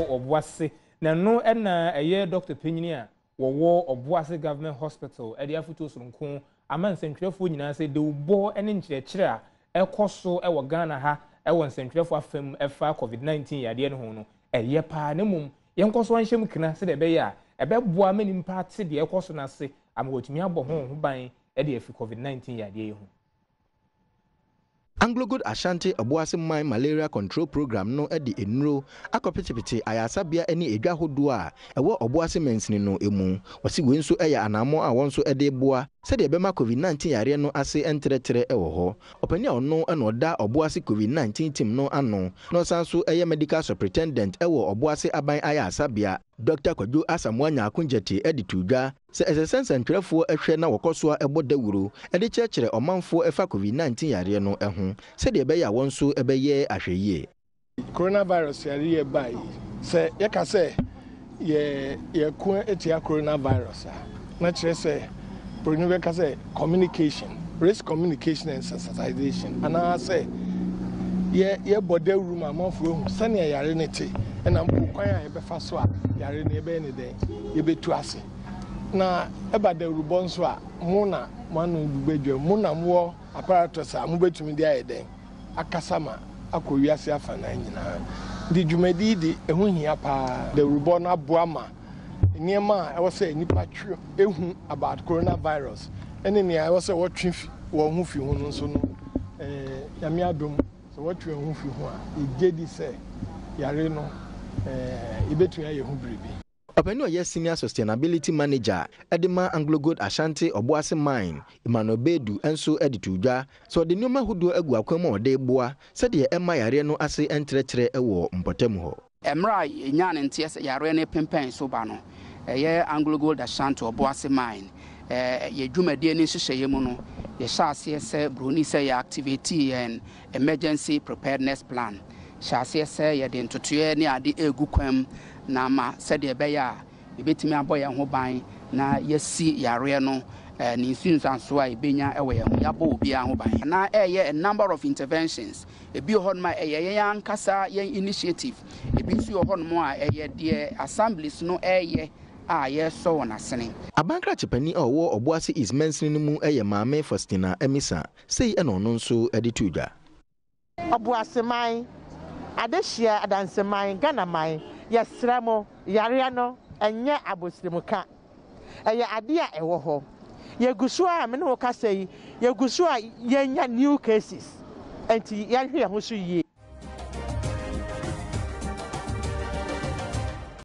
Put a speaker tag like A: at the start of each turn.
A: ɔsɔfo ɔboase na no na ɛyɛ dɔkta panyini a wɔwɔ ɔboase government hospital ɛde afotuo soronko ama nsɛntwerɛfoɔ nyinaa sɛ dewubɔ ne nkyerɛkyerɛ a ɛkɔ so wɔ ghana ha ɛwɔ nsɛntwerɛfoɔ afam ɛfa covid 19 yadeɛ no ho no ɛyɛ paa ne mom yɛn nkɔ so ahyɛ mu kena sɛdeɛ ɛbɛyɛ a ɛbɛboa ma nipa ate deɛ ɛkɔ so n'ase ama wɔtumi abɔ ho ho ban ɛde afi covid 19 yadeɛ yi ho.
B: anglogold ashanti ɔboase man malaria control program no de nnuro akɔpetepete ayasabea ne edwa ahodoɔ a ɛwɔ ɔboase mansini no mu wɔsi wei nso yɛ anammɔn a wɔn nso de boa sɛdeɛ ɛbɛma covid-19 yareɛ no ase ntrɛtrɛ wɔ hɔ ɔpanin a ɔno na ɔda ɔboase covid-19 team no ano na ɔsan nso yɛ medical superintendent wɔ ɔboase aban ayasabea dr kwadwo asamoah nyaako gyete de to dwa sɛ ɛsɛ sɛ nsɛntwerɛfoɔ ɛhwɛ na wɔkɔ so a ɛbɔ dawuro ɛde kyerɛkyerɛ ɔmanfoɔ ɛfa covid-19 yareɛ no ɛho sɛdeɛ ɛbɛyɛ a wɔn nso ɛbɛyɛ
C: ahwɛyie coronavirus yareɛ baa yi sɛ yɛka sɛ yɛ yɛko atia coronavirus a na kyerɛ sɛ buroni bɛka sɛ communication race communication and sensitization anaasɛ yɛ yɛbɔ dawuro ma amanfoɔ ehu sɛnea yare ne te ɛna mpo kwan a yɛbɛfa so a yare no yɛbɛyɛ ne dɛn yɛbɛtu ase na ɛba da urubɔ nso a mụ na mụ ano dugbe dwa na mụ wɔ apparatus a mụ betumi di ayɛ dɛn akasa ma akɔ wiase afa na nyinaa nti dwumadị de ɛho hia paa da urubɔ no aboa ma nneɛma a ɛwɔ e sɛ nnipa twɛ ehu about coronavirus ɛne nea ɛwɔ e sɛ wɔtwe fi wɔn ho fi ho no nso no ɛɛ eh, nyame adom sɛ wɔtwe wɔn ho fi ho a egye di sɛ yare no ɛɛ eh, ebetumi ayɛ ho biribi.
B: ɔpani ɔyɛ senior sustainability manager ɛde ma anglogold ashanti ɔboase mine emmanuel bedu nso ɛde to dwa sɛ ɔde nneɛma ahodoɔ agu akwan mu a ɔde boa sɛdeɛ no ase nkyerɛkyerɛ ɛwɔ mpɔtam hɔ
D: mmerɛ a yɛnya ne nteɛ sɛ yareɛ no so ba no ɛyɛ anglogold ashanti ɔboase mine yɛ dwumadie ne nhyehyɛeɛ mu no yɛhyɛ aseɛ sɛ buroni sɛ yɛ activate yɛn emergency preparedness plan hyɛ aseɛ sɛ yɛde ntotoeɛ ne ade ɛregu kwan mu na ama sɛdeɛ ɛbɛyɛ a yɛbɛtumi abɔ yɛn ho ban na yɛasi yareɛ no eh, ne nsunsanso a yɛbɛnya wɔ yɛn ho yɛabɔ obiara ho ban na ɛyɛ a number of interventions ebi wɔ hɔnom a ɛyɛ yɛn ankasa yɛn initiative ebi nso wɔ hɔnom a ɛyɛ deɛ assemblies no ɛreyɛ a yɛsɔ wɔn asene.
B: abankrakye panin a ɔwɔ ɔboase east mɛnsin no mu yɛ maame faustina emisa sei ɛna ɔno nso de to dwa.
D: ɔboaseman adehyia adanseman ghana man yɛsrɛ mo yarea no ɛnyɛ abosirimuka ɛyɛ adeɛ a ɛwɔ hɔ yɛgu so a mene wo kasa yi yɛgu so a yɛnya new cases nti yɛnhwɛ yɛn ho so yie